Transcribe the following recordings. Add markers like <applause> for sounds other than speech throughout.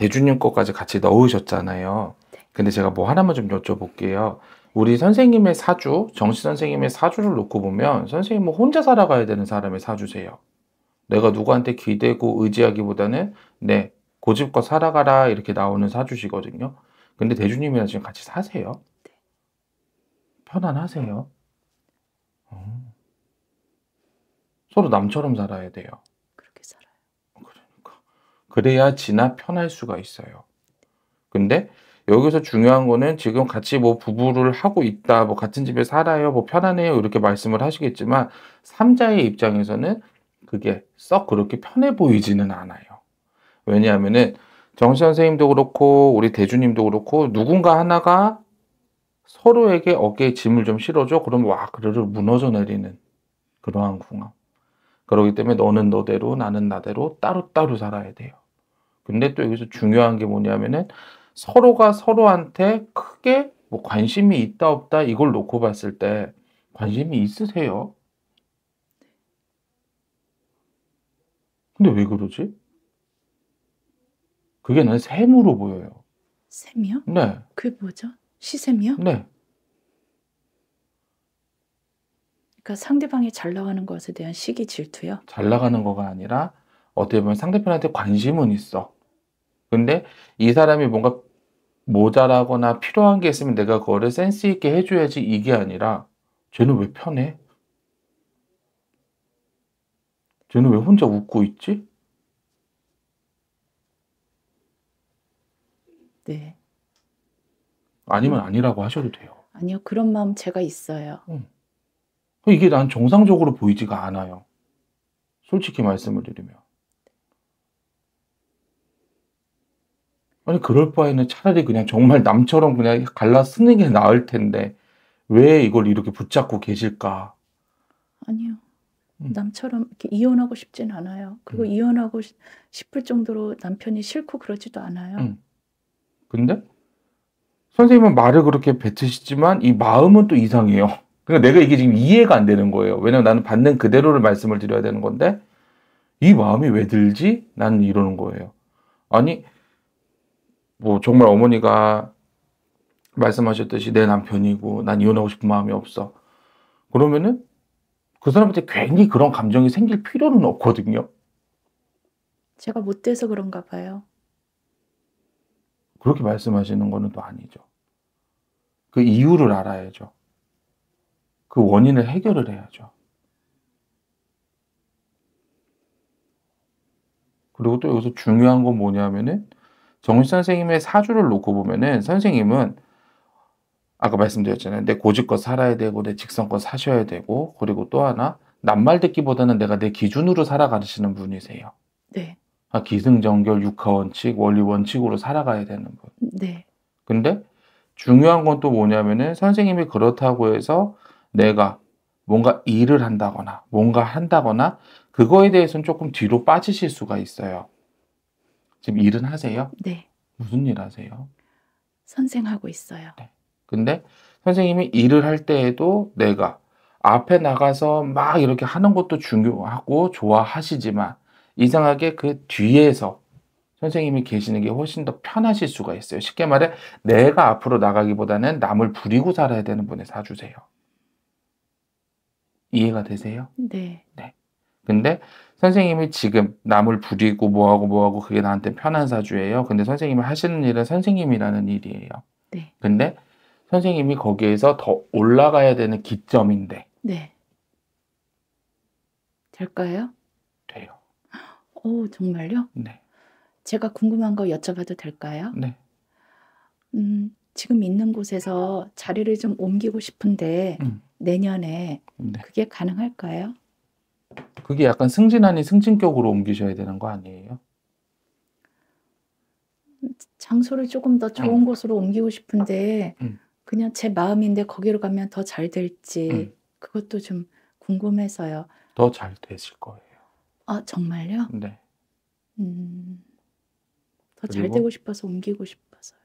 대준님 것까지 같이 넣으셨잖아요. 네. 근데 제가 뭐 하나만 좀 여쭤볼게요. 우리 선생님의 사주, 정씨 선생님의 사주를 놓고 보면 선생님은 뭐 혼자 살아가야 되는 사람의 사주세요. 내가 누구한테 기대고 의지하기보다는 네, 고집껏 살아가라 이렇게 나오는 사주시거든요. 근데 대주님이랑 지금 같이 사세요. 네. 편안하세요. 어. 서로 남처럼 살아야 돼요. 그래야 지나 편할 수가 있어요. 근데 여기서 중요한 거는 지금 같이 뭐 부부를 하고 있다, 뭐 같은 집에 살아요, 뭐 편안해요 이렇게 말씀을 하시겠지만 삼자의 입장에서는 그게 썩 그렇게 편해 보이지는 않아요. 왜냐하면은 정시 선생님도 그렇고 우리 대주님도 그렇고 누군가 하나가 서로에게 어깨에 짐을 좀 실어줘. 그럼 와 그르르 무너져 내리는 그러한 궁합. 그러기 때문에 너는 너대로 나는 나대로 따로따로 살아야 돼요. 근데 또 여기서 중요한 게 뭐냐면은 서로가 서로한테 크게 뭐 관심이 있다 없다 이걸 놓고 봤을 때 관심이 있으세요? 근데 왜 그러지? 그게 난 샘으로 보여요. 샘이요? 네. 그게 뭐죠? 시샘이요? 네. 그러니까 상대방이 잘 나가는 것에 대한 시기 질투요? 잘 나가는 거가 아니라 어떻게 보면 상대편한테 관심은 있어. 근데 이 사람이 뭔가 모자라거나 필요한 게 있으면 내가 그거를 센스 있게 해줘야지 이게 아니라 쟤는 왜 편해? 쟤는 왜 혼자 웃고 있지? 네. 아니면 아니라고 하셔도 돼요. 아니요, 그런 마음 제가 있어요. 응. 이게 난 정상적으로 보이지가 않아요. 솔직히 말씀을 드리면. 아니 그럴 바에는 차라리 그냥 정말 남처럼 그냥 갈라 쓰는 게 나을 텐데 왜 이걸 이렇게 붙잡고 계실까? 아니요. 음. 남처럼 이렇게 이혼하고 싶진 않아요. 그리고 음. 이혼하고 싶을 정도로 남편이 싫고 그러지도 않아요. 음. 근데 선생님은 말을 그렇게 뱉으시지만 이 마음은 또 이상해요. <laughs> 그러니까 내가 이게 지금 이해가 안 되는 거예요. 왜냐면 나는 받는 그대로를 말씀을 드려야 되는 건데 이 마음이 왜 들지? 나는 이러는 거예요. 아니 뭐 정말 어머니가 말씀하셨듯이 내 남편이고 난 이혼하고 싶은 마음이 없어. 그러면은 그 사람한테 괜히 그런 감정이 생길 필요는 없거든요. 제가 못돼서 그런가 봐요. 그렇게 말씀하시는 거는 또 아니죠. 그 이유를 알아야죠. 그 원인을 해결을 해야죠. 그리고 또 여기서 중요한 건 뭐냐면은 정윤 선생님의 사주를 놓고 보면은 선생님은 아까 말씀드렸잖아요. 내 고집껏 살아야 되고 내 직성껏 사셔야 되고 그리고 또 하나 남말 듣기보다는 내가 내 기준으로 살아가시는 분이세요. 네. 아, 기승전결 육하원칙 원리 원칙으로 살아가야 되는 분. 네. 근데 중요한 건 또 뭐냐면은 선생님이 그렇다고 해서 내가 뭔가 일을 한다거나 뭔가 한다거나 그거에 대해서는 조금 뒤로 빠지실 수가 있어요. 지금 일은 하세요? 네. 무슨 일 하세요? 선생하고 있어요. 네. 근데 선생님이 일을 할 때에도 내가 앞에 나가서 막 이렇게 하는 것도 중요하고 좋아하시지만 이상하게 그 뒤에서 선생님이 계시는 게 훨씬 더 편하실 수가 있어요. 쉽게 말해 내가 앞으로 나가기보다는 남을 부리고 살아야 되는 분의 사주세요. 이해가 되세요? 네. 네. 근데 선생님이 지금 남을 부리고 뭐하고 뭐하고 그게 나한테 편한 사주예요. 근데 선생님이 하시는 일은 선생님이라는 일이에요. 네. 근데 선생님이 거기에서 더 올라가야 되는 기점인데. 네. 될까요? 돼요. 오, 어, 정말요? 네. 제가 궁금한 거 여쭤봐도 될까요? 네. 음, 지금 있는 곳에서 자리를 좀 옮기고 싶은데 음. 내년에 네. 그게 가능할까요? 그게 약간 승진 아닌 승진격으로 옮기셔야 되는 거 아니에요? 장소를 조금 더 좋은 음. 곳으로 옮기고 싶은데 음. 그냥 제 마음인데 거기로 가면 더 잘 될지 음. 그것도 좀 궁금해서요. 더 잘 되실 거예요. 아 정말요? 네. 음, 더잘 되고 싶어서 옮기고 싶어서요.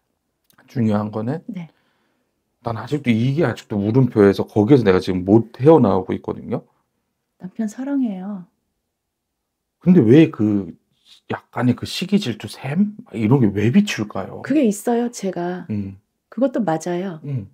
중요한 거는 네. 난 아직도 이게 아직도 물음표에서 거기에서 내가 지금 못 헤어나오고 있거든요. 남편 사랑해요. 근데 왜 그 약간의 그 시기 질투 샘 이런 게 왜 비출까요? 그게 있어요, 제가. 음. 그것도 맞아요. 음.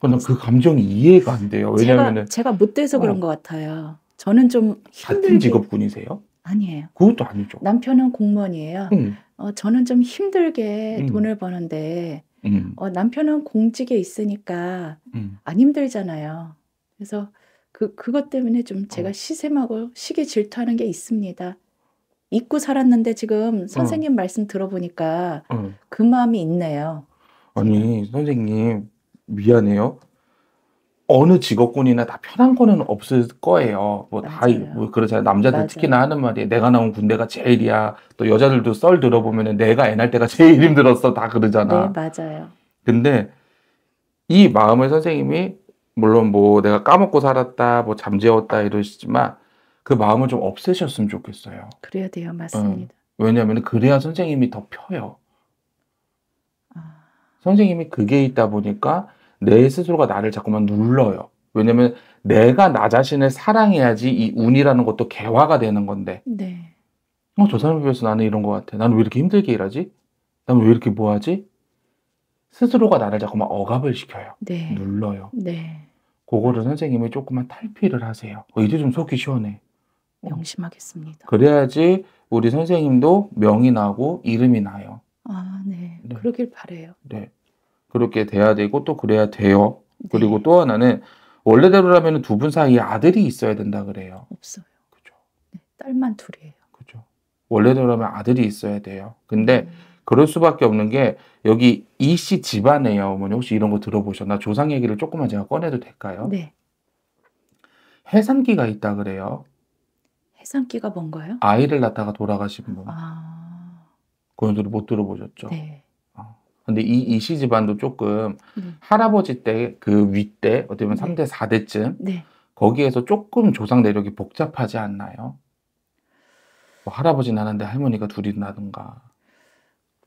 그 감정이 이해가 안 돼요. 왜냐면 제가, 제가 못돼서 그런 어. 것 같아요. 저는 좀 힘들게... 같은 직업군이세요? 아니에요. 그것도 아니죠. 남편은 공무원이에요. 음. 어, 저는 좀 힘들게 음. 돈을 버는데 음. 어, 남편은 공직에 있으니까 음. 안 힘들잖아요. 그래서 그, 그것 때문에 좀 제가 어. 시샘하고 시기 질투하는 게 있습니다. 잊고 살았는데 지금 어. 선생님 어. 말씀 들어보니까 어. 그 마음이 있네요. 아니 선생님 미안해요. 어느 직업군이나 다 편한 거는 없을 거예요. 뭐다뭐 뭐 그러잖아요. 남자들 맞아요. 특히나 하는 말이 내가 나온 군대가 제일이야. 또 여자들도 썰들어보면 내가 애날 때가 제일 힘들었어 다 그러잖아. 네 맞아요. 근데 이 마음을 선생님이 물론 뭐 내가 까먹고 살았다, 뭐 잠재웠다 이러시지만 그 마음을 좀 없애셨으면 좋겠어요. 그래야 돼요, 맞습니다. 응. 왜냐하면 그래야 선생님이 더 펴요. 아... 선생님이 그게 있다 보니까 내 스스로가 나를 자꾸만 눌러요. 왜냐면 내가 나 자신을 사랑해야지 이 운이라는 것도 개화가 되는 건데. 네. 어, 저 사람에 비해서 나는 이런 것 같아. 나는 왜 이렇게 힘들게 일하지? 나는 왜 이렇게 뭐하지? 스스로가 나를 자꾸만 억압을 시켜요. 네. 눌러요. 네. 그거를 선생님이 조금만 탈피를 하세요. 어, 이제 좀 속이 시원해. 어. 명심하겠습니다. 그래야지 우리 선생님도 명이 나고 이름이 나요. 아, 네. 네. 그러길 바래요. 네. 그렇게 돼야 되고 또 그래야 돼요. 네. 그리고 또 하나는 원래대로라면 두 분 사이에 아들이 있어야 된다 그래요. 없어요. 그죠. 네, 딸만 둘이에요. 그죠. 원래대로라면 아들이 있어야 돼요. 근데 음. 그럴 수밖에 없는 게 여기 이씨 집안에요. 어머니 혹시 이런 거 들어보셨나? 조상 얘기를 조금만 제가 꺼내도 될까요? 네. 해산기가 있다 그래요. 해산기가 뭔가요? 아이를 낳다가 돌아가신 분. 아. 그런 소못 들어보셨죠? 네. 아, 근데 이 이씨 집안도 조금 음. 할아버지 때 그 윗대 어떻게 보면 네. 3대 4대쯤 네. 거기에서 조금 조상 내력이 복잡하지 않나요? 뭐 할아버지 나는데 할머니가 둘이 나든가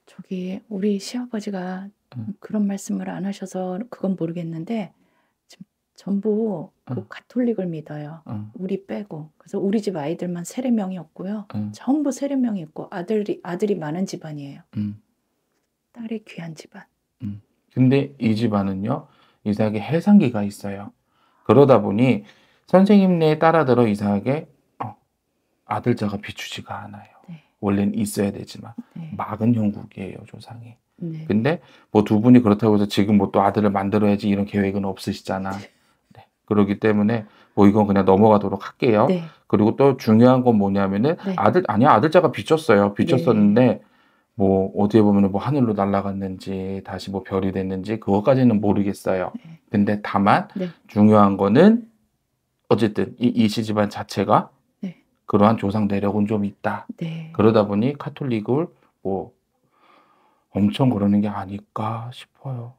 저기 우리 시아버지가 음. 그런 말씀을 안 하셔서 그건 모르겠는데 지금 전부 그 음. 가톨릭을 믿어요. 음. 우리 빼고 그래서 우리 집 아이들만 세례 명이었고요. 전부 세례 명이 있고 아들이 아들이 많은 집안이에요. 딸의 귀한 집안. 근데 이 집안은요 이삭의 해상기가 있어요. 그러다 보니 선생님네 따라 들어 이삭의 어, 아들자가 비추지가 않아요. 원래는 있어야 되지만 네. 막은 형국이에요 조상이. 네. 근데 뭐 두 분이 그렇다고 해서 지금 뭐 또 아들을 만들어야지 이런 계획은 없으시잖아. 네. 네. 그러기 때문에 뭐 이건 그냥 넘어가도록 할게요. 네. 그리고 또 중요한 건 뭐냐면은 네. 아들 아니야 아들자가 비쳤어요. 비쳤었는데 네. 뭐 어디에 보면은 뭐 하늘로 날아갔는지 다시 뭐 별이 됐는지 그것까지는 모르겠어요. 네. 근데 다만 중요한 거는 어쨌든 이, 이 시집안 자체가 그러한 조상 내력은 좀 있다. 네. 그러다 보니 카톨릭을 뭐 엄청 그러는 게 아닐까 싶어요.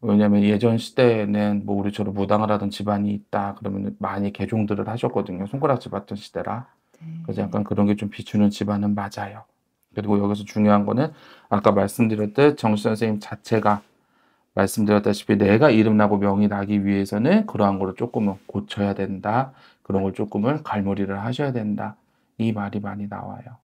왜냐하면 예전 시대에는 뭐 우리처럼 무당을 하던 집안이 있다 그러면 많이 개종들을 하셨거든요. 손가락질 받던 시대라. 네. 그래서 약간 그런 게 좀 비추는 집안은 맞아요. 그리고 여기서 중요한 거는 아까 말씀드렸듯 정수 선생님 자체가 말씀드렸다시피 내가 이름 나고 명이 나기 위해서는 그러한 거를 조금은 고쳐야 된다. 그런 걸 조금은 갈무리를 하셔야 된다. 이 말이 많이 나와요.